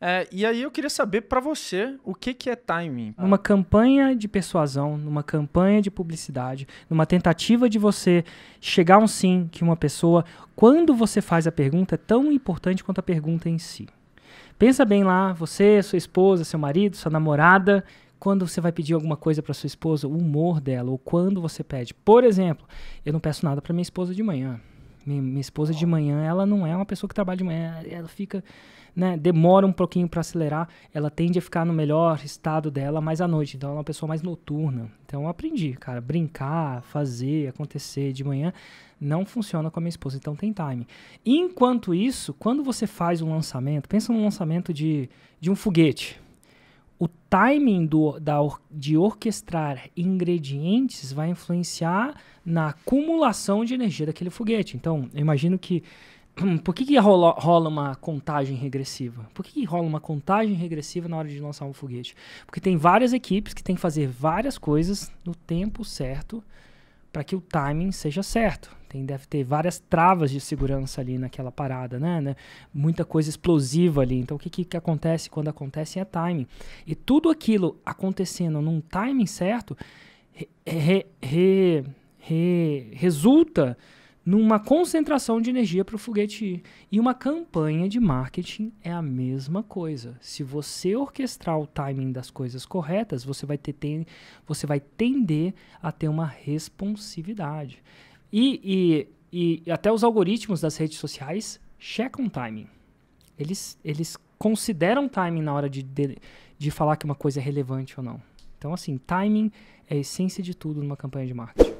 É, e aí eu queria saber para você o que, que é timing. Numa campanha de persuasão, numa campanha de publicidade, numa tentativa de você chegar a um sim que uma pessoa, quando você faz a pergunta, é tão importante quanto a pergunta em si. Pensa bem lá, você, sua esposa, seu marido, sua namorada, quando você vai pedir alguma coisa para sua esposa, o humor dela, ou quando você pede. Por exemplo, eu não peço nada para minha esposa de manhã. Minha, minha esposa de manhã, ela não é uma pessoa que trabalha de manhã, ela fica, né, demora um pouquinho para acelerar, ela tende a ficar no melhor estado dela mais à noite, então ela é uma pessoa mais noturna. Então eu aprendi, cara, brincar, fazer, acontecer de manhã não funciona com a minha esposa, então tem time. Enquanto isso, quando você faz um lançamento, pensa num lançamento de, de um foguete, o timing do, da, de orquestrar ingredientes vai influenciar na acumulação de energia daquele foguete. Então, eu imagino que. Por que, que rola, rola uma contagem regressiva? Por que, que rola uma contagem regressiva na hora de lançar um foguete? Porque tem várias equipes que têm que fazer várias coisas no tempo certo para que o timing seja certo. Tem, deve ter várias travas de segurança ali naquela parada, né? né? Muita coisa explosiva ali. Então, o que, que, que, acontece quando acontece é timing. E tudo aquilo acontecendo num timing certo re, re, re, resulta numa concentração de energia para o foguete ir. E uma campanha de marketing é a mesma coisa. Se você orquestrar o timing das coisas corretas, você vai, ter, ter você vai tender a ter uma responsividade. E, e, e até os algoritmos das redes sociais checam timing. Eles, eles consideram timing na hora de, de, de falar que uma coisa é relevante ou não. Então, assim, timing é a essência de tudo numa campanha de marketing.